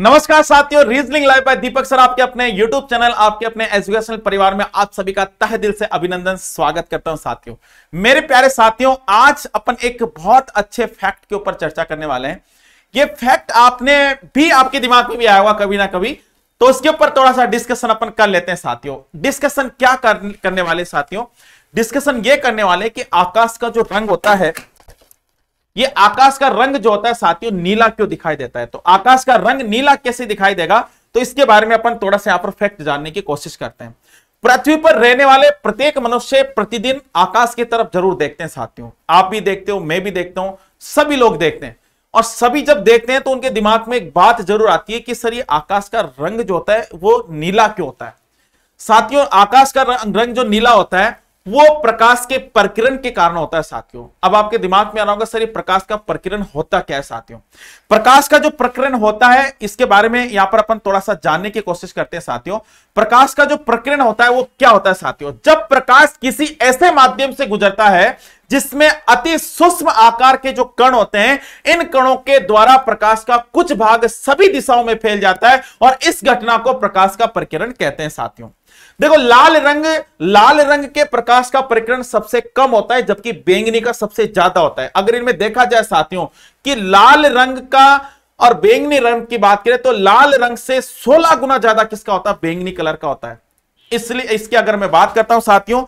नमस्कार साथियों reasoning live by Deepak sir आपके अपने यूट्यूब चैनल आपके अपने एजुकेशनल परिवार में आप सभी का तह दिल से अभिनंदन स्वागत करता हूं साथियों मेरे प्यारे साथियों आज अपन एक बहुत अच्छे फैक्ट के ऊपर चर्चा करने वाले हैं ये फैक्ट आपने भी आपके दिमाग में भी आया हुआ कभी ना कभी तो उसके ऊपर थोड़ा सा डिस्कशन अपन कर लेते हैं साथियों डिस्कशन क्या करने वाले साथियों डिस्कशन ये करने वाले कि आकाश का जो रंग होता है ये आकाश का रंग जो होता है साथियों नीला क्यों दिखाई देता है तो आकाश का रंग नीला कैसे दिखाई देगा तो इसके बारे में अपन थोड़ा सा यहां पर फैक्ट जानने की कोशिश करते हैं पृथ्वी पर रहने वाले प्रत्येक मनुष्य प्रतिदिन आकाश की तरफ जरूर देखते हैं साथियों आप भी देखते हो मैं भी देखता हूं सभी लोग देखते हैं और सभी जब देखते हैं तो उनके दिमाग में एक बात जरूर आती है कि सर ये आकाश का रंग जो होता है वो नीला क्यों होता है साथियों आकाश का रंग जो नीला होता है वो प्रकाश के प्रकिरण के कारण होता है साथियों अब आपके दिमाग में आना होगा सर ये प्रकाश का प्रकिरण होता क्या है साथियों प्रकाश का जो प्रकिरण होता है इसके बारे में यहां पर अपन थोड़ा सा जानने की कोशिश करते हैं साथियों प्रकाश का जो प्रकिरण होता है वो क्या होता है साथियों जब प्रकाश किसी ऐसे माध्यम से गुजरता है जिसमें अति सूक्ष्म आकार के जो कण होते हैं इन कणों के द्वारा प्रकाश का कुछ भाग सभी दिशाओं में फैल जाता है और इस घटना को प्रकाश का प्रकिरण कहते हैं साथियों देखो लाल रंग लाल रंग के प्रकाश का प्रकरण सबसे कम होता है जबकि बेंगनी का सबसे ज्यादा होता है अगर इनमें देखा जाए साथियों कि लाल रंग का और बेंगनी रंग की बात करें तो लाल रंग से 16 गुना ज्यादा किसका होता है बेंगनी कलर का होता है इसलिए इसकी अगर मैं बात करता हूं साथियों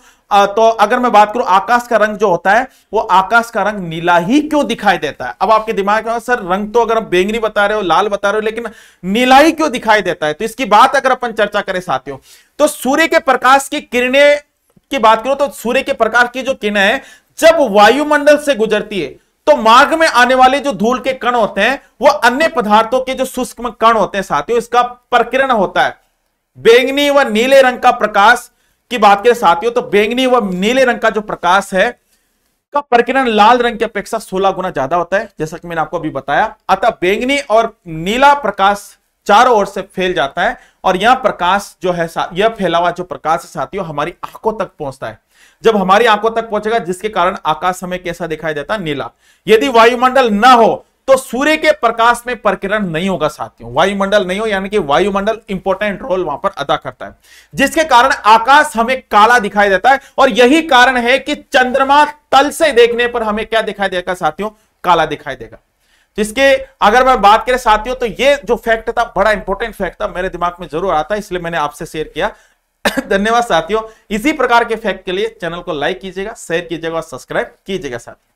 तो अगर मैं बात करूं आकाश का रंग जो होता है वो आकाश का रंग नीला ही क्यों दिखाई देता है अब आपके दिमाग में सर रंग तो अगर आप बेंगनी बता रहे हो लाल बता रहे हो लेकिन नीला ही क्यों दिखाई देता है तो इसकी बात अगर अपन चर्चा करें साथियों तो सूर्य के प्रकाश की किरणें की बात करो तो सूर्य के प्रकाश की जो किरणें हैं जब वायुमंडल से गुजरती है तो मार्ग में आने वाले जो धूल के कण होते हैं वो अन्य पदार्थों के जो शुष्क कण होते हैं साथियों इसका प्रकिरण होता है बेंगनी व नीले रंग का प्रकाश की बात करें साथियों तो बैंगनी व नीले रंग का जो प्रकाश है का प्रकीर्णन लाल रंग की अपेक्षा सोलह गुना ज्यादा होता है जैसा कि मैंने आपको अभी बताया अतः बेंगनी और नीला प्रकाश चारों ओर से फैल जाता है और यह प्रकाश जो है यह फैला हुआ जो प्रकाश है साथियों हमारी आंखों तक पहुंचता है जब हमारी आंखों तक पहुंचेगा जिसके कारण आकाश हमें कैसा दिखाई देता है नीला यदि वायुमंडल न हो तो सूर्य के प्रकाश में प्रकिरण नहीं होगा साथियों वायुमंडल नहीं हो यानी कि वायुमंडल इंपॉर्टेंट रोल वहां पर अदा करता है जिसके कारण आकाश हमें काला दिखाई देता है और यही कारण है कि चंद्रमा तल से देखने पर हमें क्या दिखाई देगा साथियों काला दिखाई देगा जिसके अगर मैं बात करें साथियों तो ये जो फैक्ट था बड़ा इंपॉर्टेंट फैक्ट था मेरे दिमाग में जरूर आता है इसलिए मैंने आपसे शेयर किया धन्यवाद साथियों इसी प्रकार के फैक्ट के लिए चैनल को लाइक कीजिएगा शेयर कीजिएगा और सब्सक्राइब कीजिएगा साथियों